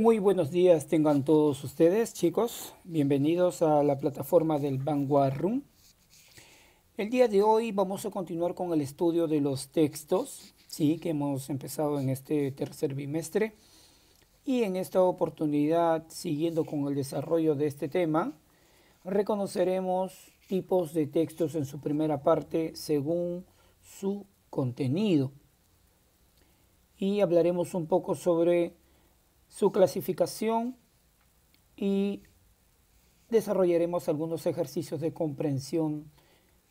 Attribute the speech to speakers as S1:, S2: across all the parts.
S1: Muy buenos días tengan todos ustedes, chicos. Bienvenidos a la plataforma del Vanguard Room. El día de hoy vamos a continuar con el estudio de los textos, sí, que hemos empezado en este tercer bimestre. Y en esta oportunidad, siguiendo con el desarrollo de este tema, reconoceremos tipos de textos en su primera parte según su contenido. Y hablaremos un poco sobre su clasificación y desarrollaremos algunos ejercicios de comprensión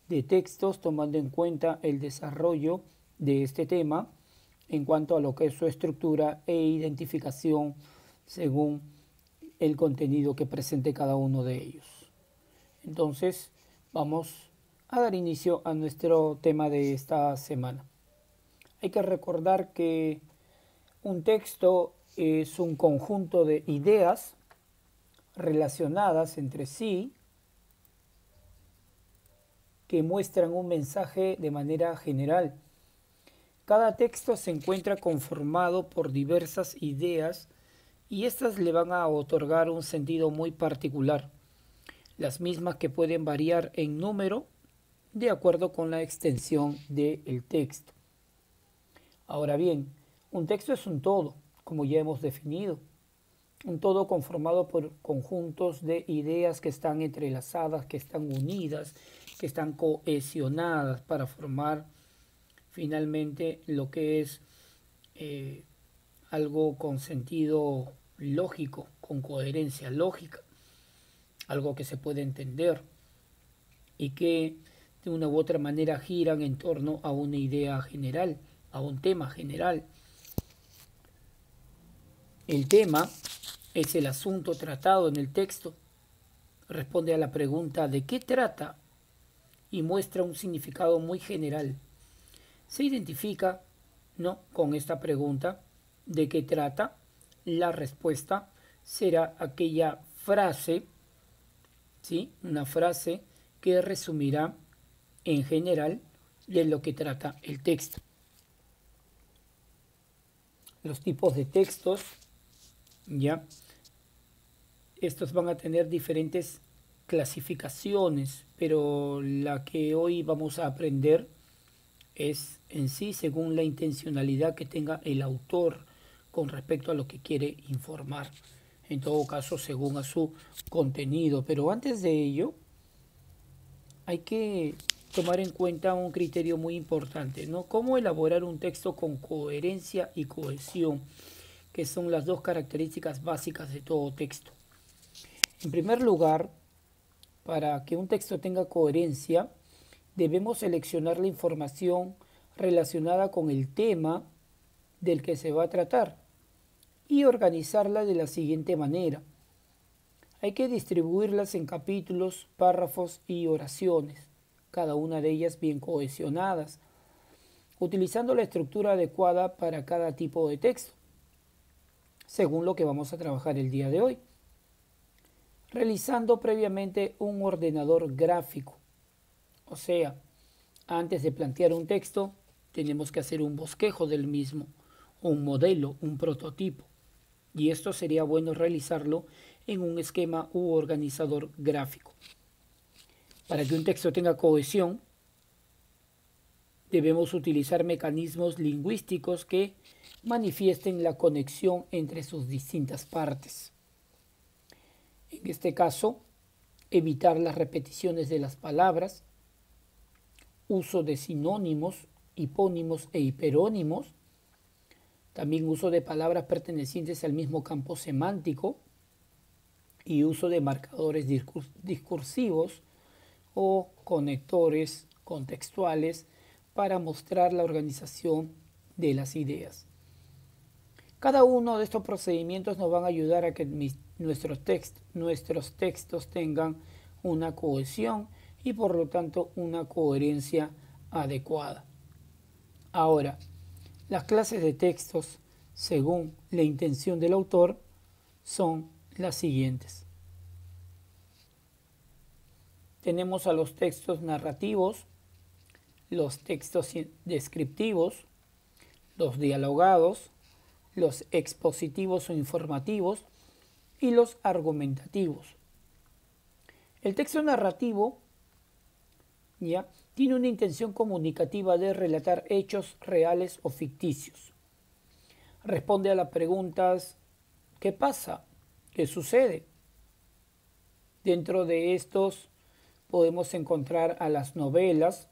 S1: de textos tomando en cuenta el desarrollo de este tema en cuanto a lo que es su estructura e identificación según el contenido que presente cada uno de ellos. Entonces vamos a dar inicio a nuestro tema de esta semana. Hay que recordar que un texto es un conjunto de ideas relacionadas entre sí que muestran un mensaje de manera general. Cada texto se encuentra conformado por diversas ideas y estas le van a otorgar un sentido muy particular, las mismas que pueden variar en número de acuerdo con la extensión del texto. Ahora bien, un texto es un todo, como ya hemos definido. Un todo conformado por conjuntos de ideas que están entrelazadas, que están unidas, que están cohesionadas para formar finalmente lo que es eh, algo con sentido lógico, con coherencia lógica, algo que se puede entender y que de una u otra manera giran en torno a una idea general, a un tema general. El tema es el asunto tratado en el texto. Responde a la pregunta ¿de qué trata? y muestra un significado muy general. Se identifica, no, con esta pregunta ¿de qué trata? La respuesta será aquella frase, ¿sí? Una frase que resumirá en general de lo que trata el texto. Los tipos de textos ¿ya? Estos van a tener diferentes clasificaciones, pero la que hoy vamos a aprender es en sí según la intencionalidad que tenga el autor con respecto a lo que quiere informar. En todo caso, según a su contenido. Pero antes de ello, hay que tomar en cuenta un criterio muy importante, ¿no? Cómo elaborar un texto con coherencia y cohesión que son las dos características básicas de todo texto. En primer lugar, para que un texto tenga coherencia, debemos seleccionar la información relacionada con el tema del que se va a tratar y organizarla de la siguiente manera. Hay que distribuirlas en capítulos, párrafos y oraciones, cada una de ellas bien cohesionadas, utilizando la estructura adecuada para cada tipo de texto según lo que vamos a trabajar el día de hoy. Realizando previamente un ordenador gráfico. O sea, antes de plantear un texto, tenemos que hacer un bosquejo del mismo, un modelo, un prototipo. Y esto sería bueno realizarlo en un esquema u organizador gráfico. Para que un texto tenga cohesión, Debemos utilizar mecanismos lingüísticos que manifiesten la conexión entre sus distintas partes. En este caso, evitar las repeticiones de las palabras, uso de sinónimos, hipónimos e hiperónimos, también uso de palabras pertenecientes al mismo campo semántico y uso de marcadores discursivos o conectores contextuales para mostrar la organización de las ideas. Cada uno de estos procedimientos nos van a ayudar a que nuestros textos tengan una cohesión y por lo tanto una coherencia adecuada. Ahora, las clases de textos, según la intención del autor, son las siguientes. Tenemos a los textos narrativos, los textos descriptivos, los dialogados, los expositivos o informativos y los argumentativos. El texto narrativo ¿ya? tiene una intención comunicativa de relatar hechos reales o ficticios. Responde a las preguntas ¿qué pasa? ¿Qué sucede? Dentro de estos podemos encontrar a las novelas,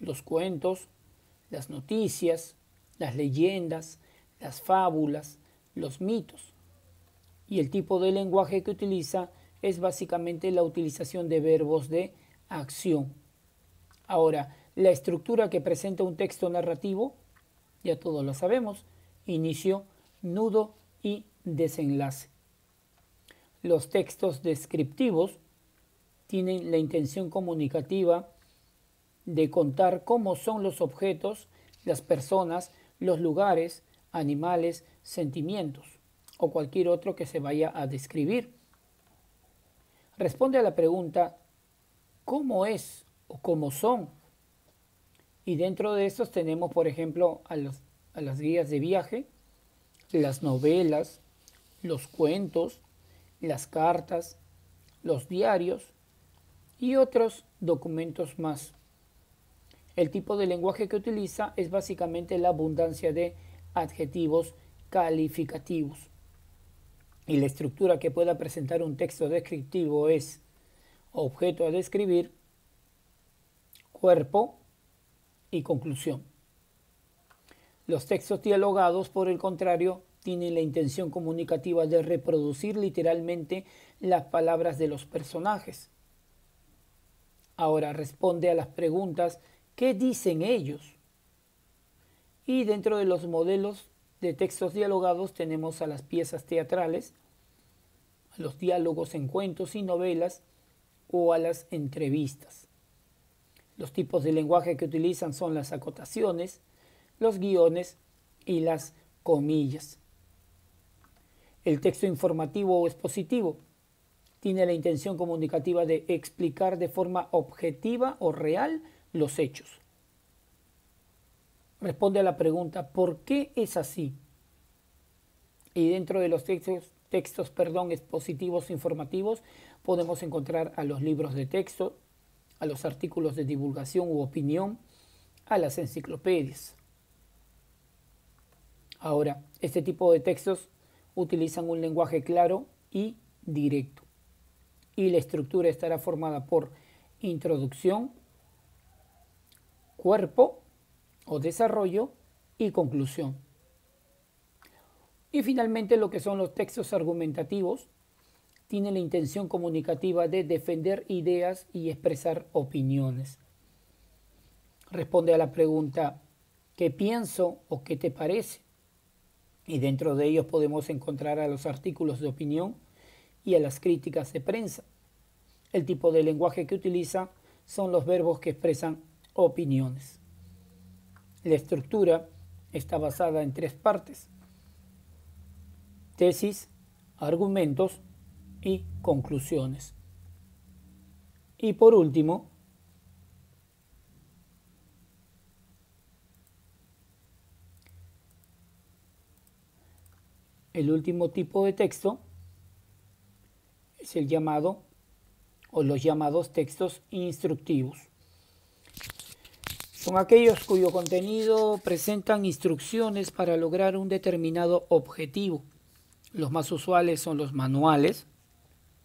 S1: los cuentos, las noticias, las leyendas, las fábulas, los mitos. Y el tipo de lenguaje que utiliza es básicamente la utilización de verbos de acción. Ahora, la estructura que presenta un texto narrativo, ya todos lo sabemos, inicio, nudo y desenlace. Los textos descriptivos tienen la intención comunicativa de contar cómo son los objetos, las personas, los lugares, animales, sentimientos o cualquier otro que se vaya a describir. Responde a la pregunta, ¿cómo es o cómo son? Y dentro de estos tenemos, por ejemplo, a, a las guías de viaje, las novelas, los cuentos, las cartas, los diarios y otros documentos más. El tipo de lenguaje que utiliza es básicamente la abundancia de adjetivos calificativos. Y la estructura que pueda presentar un texto descriptivo es objeto a describir, cuerpo y conclusión. Los textos dialogados, por el contrario, tienen la intención comunicativa de reproducir literalmente las palabras de los personajes. Ahora responde a las preguntas ¿Qué dicen ellos? Y dentro de los modelos de textos dialogados tenemos a las piezas teatrales, a los diálogos en cuentos y novelas o a las entrevistas. Los tipos de lenguaje que utilizan son las acotaciones, los guiones y las comillas. El texto informativo o expositivo tiene la intención comunicativa de explicar de forma objetiva o real los hechos. Responde a la pregunta, ¿por qué es así? Y dentro de los textos, textos perdón, expositivos informativos podemos encontrar a los libros de texto, a los artículos de divulgación u opinión, a las enciclopedias. Ahora, este tipo de textos utilizan un lenguaje claro y directo. Y la estructura estará formada por introducción, cuerpo o desarrollo y conclusión. Y finalmente lo que son los textos argumentativos tiene la intención comunicativa de defender ideas y expresar opiniones. Responde a la pregunta ¿qué pienso o qué te parece? Y dentro de ellos podemos encontrar a los artículos de opinión y a las críticas de prensa. El tipo de lenguaje que utiliza son los verbos que expresan opiniones. La estructura está basada en tres partes. Tesis, argumentos y conclusiones. Y por último, el último tipo de texto es el llamado o los llamados textos instructivos son aquellos cuyo contenido presentan instrucciones para lograr un determinado objetivo. Los más usuales son los manuales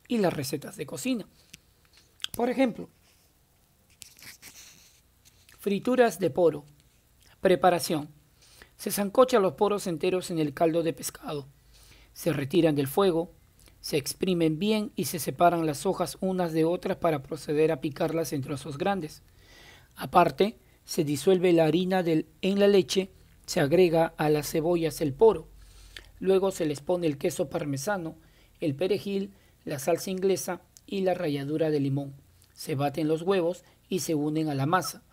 S1: y las recetas de cocina. Por ejemplo, frituras de poro. Preparación. Se zancocha los poros enteros en el caldo de pescado. Se retiran del fuego, se exprimen bien y se separan las hojas unas de otras para proceder a picarlas en trozos grandes. Aparte, se disuelve la harina en la leche, se agrega a las cebollas el poro. Luego se les pone el queso parmesano, el perejil, la salsa inglesa y la ralladura de limón. Se baten los huevos y se unen a la masa.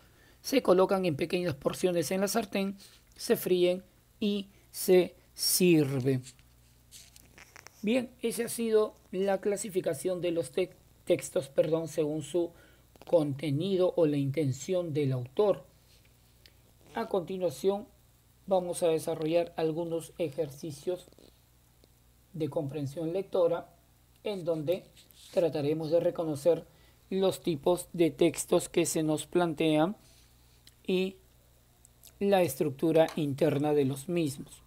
S1: Se colocan en pequeñas porciones en la sartén, se fríen y se sirve. Bien, esa ha sido la clasificación de los textos, perdón, según su contenido o la intención del autor. A continuación vamos a desarrollar algunos ejercicios de comprensión lectora en donde trataremos de reconocer los tipos de textos que se nos plantean y la estructura interna de los mismos.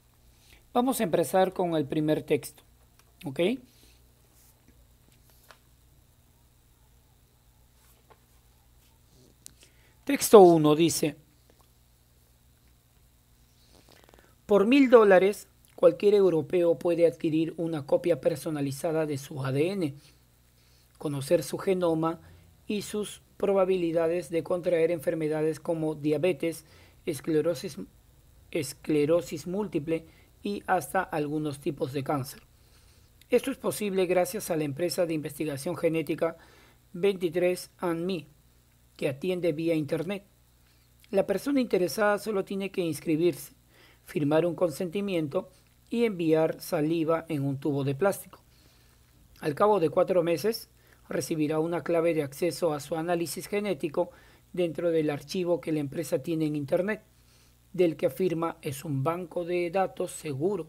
S1: Vamos a empezar con el primer texto. ¿ok? Texto 1 dice, por mil dólares cualquier europeo puede adquirir una copia personalizada de su ADN, conocer su genoma y sus probabilidades de contraer enfermedades como diabetes, esclerosis, esclerosis múltiple y hasta algunos tipos de cáncer. Esto es posible gracias a la empresa de investigación genética 23andMe, que atiende vía Internet. La persona interesada solo tiene que inscribirse, firmar un consentimiento y enviar saliva en un tubo de plástico. Al cabo de cuatro meses, recibirá una clave de acceso a su análisis genético dentro del archivo que la empresa tiene en Internet, del que afirma es un banco de datos seguro.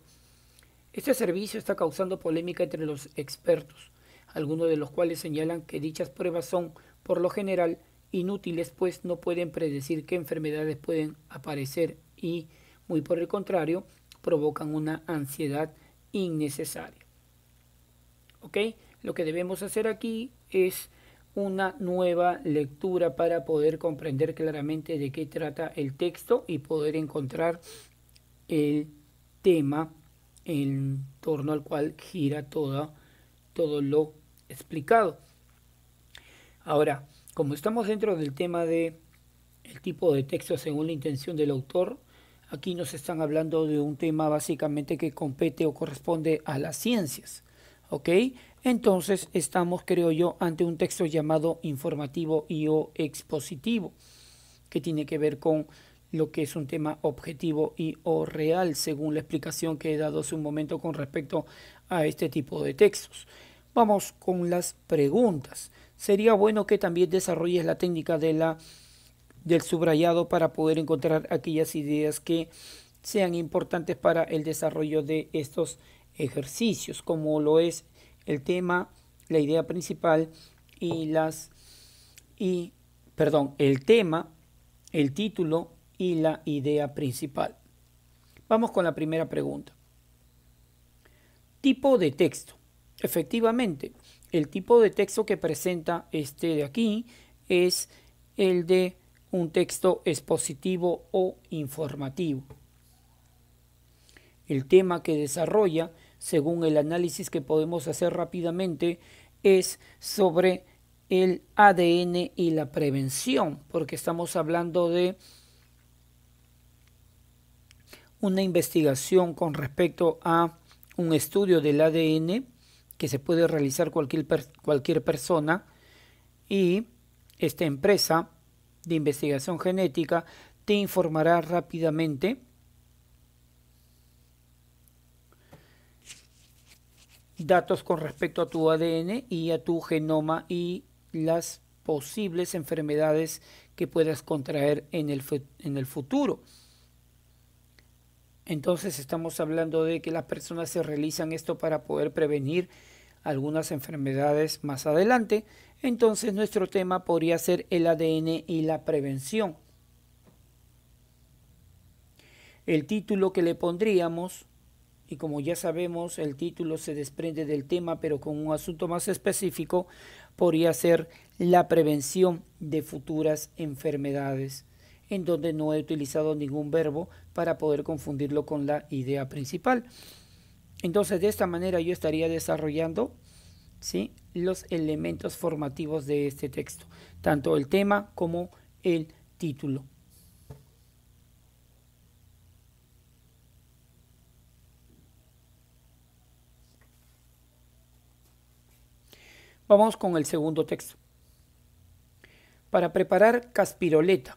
S1: Este servicio está causando polémica entre los expertos, algunos de los cuales señalan que dichas pruebas son, por lo general, inútiles, pues no pueden predecir qué enfermedades pueden aparecer y, muy por el contrario, provocan una ansiedad innecesaria. ¿Ok? Lo que debemos hacer aquí es una nueva lectura para poder comprender claramente de qué trata el texto y poder encontrar el tema en torno al cual gira todo, todo lo explicado. Ahora, como estamos dentro del tema de el tipo de texto según la intención del autor, aquí nos están hablando de un tema básicamente que compete o corresponde a las ciencias. Entonces estamos, creo yo, ante un texto llamado informativo y o expositivo, que tiene que ver con lo que es un tema objetivo y o real, según la explicación que he dado hace un momento con respecto a este tipo de textos. Vamos con las preguntas sería bueno que también desarrolles la técnica de la, del subrayado para poder encontrar aquellas ideas que sean importantes para el desarrollo de estos ejercicios, como lo es el tema, la idea principal y las y perdón, el tema, el título y la idea principal. Vamos con la primera pregunta. Tipo de texto. Efectivamente, el tipo de texto que presenta este de aquí es el de un texto expositivo o informativo. El tema que desarrolla, según el análisis que podemos hacer rápidamente, es sobre el ADN y la prevención, porque estamos hablando de una investigación con respecto a un estudio del ADN que se puede realizar cualquier, cualquier persona y esta empresa de investigación genética te informará rápidamente datos con respecto a tu ADN y a tu genoma y las posibles enfermedades que puedas contraer en el, en el futuro. Entonces estamos hablando de que las personas se realizan esto para poder prevenir algunas enfermedades más adelante. Entonces nuestro tema podría ser el ADN y la prevención. El título que le pondríamos, y como ya sabemos, el título se desprende del tema, pero con un asunto más específico, podría ser la prevención de futuras enfermedades, en donde no he utilizado ningún verbo para poder confundirlo con la idea principal. Entonces, de esta manera yo estaría desarrollando ¿sí? los elementos formativos de este texto, tanto el tema como el título. Vamos con el segundo texto. Para preparar caspiroleta,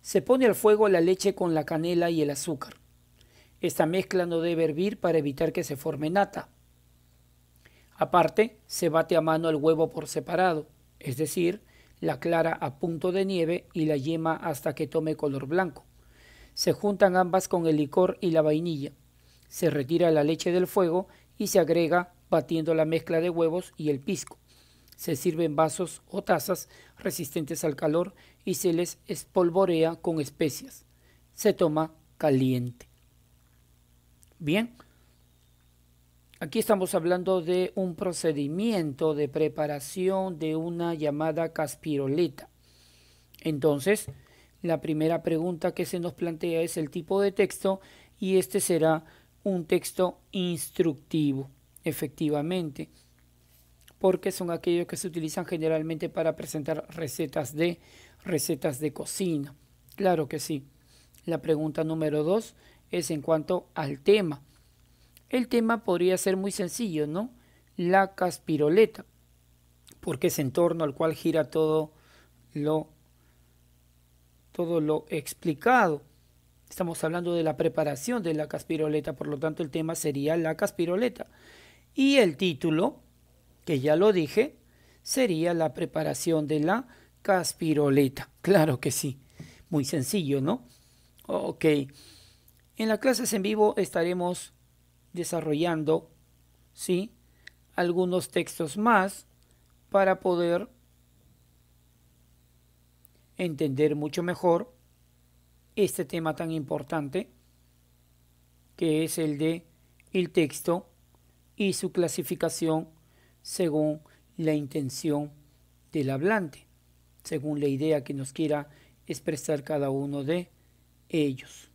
S1: se pone al fuego la leche con la canela y el azúcar. Esta mezcla no debe hervir para evitar que se forme nata. Aparte, se bate a mano el huevo por separado, es decir, la clara a punto de nieve y la yema hasta que tome color blanco. Se juntan ambas con el licor y la vainilla. Se retira la leche del fuego y se agrega batiendo la mezcla de huevos y el pisco. Se sirven vasos o tazas resistentes al calor y se les espolvorea con especias. Se toma caliente. Bien, aquí estamos hablando de un procedimiento de preparación de una llamada caspiroleta. Entonces, la primera pregunta que se nos plantea es el tipo de texto y este será un texto instructivo, efectivamente, porque son aquellos que se utilizan generalmente para presentar recetas de recetas de cocina. Claro que sí. La pregunta número dos es en cuanto al tema. El tema podría ser muy sencillo, ¿no? La caspiroleta, porque es en torno al cual gira todo lo, todo lo explicado. Estamos hablando de la preparación de la caspiroleta, por lo tanto el tema sería la caspiroleta. Y el título, que ya lo dije, sería la preparación de la caspiroleta. Claro que sí. Muy sencillo, ¿no? Ok. En las clases en vivo estaremos desarrollando ¿sí? algunos textos más para poder entender mucho mejor este tema tan importante que es el de el texto y su clasificación según la intención del hablante, según la idea que nos quiera expresar cada uno de ellos.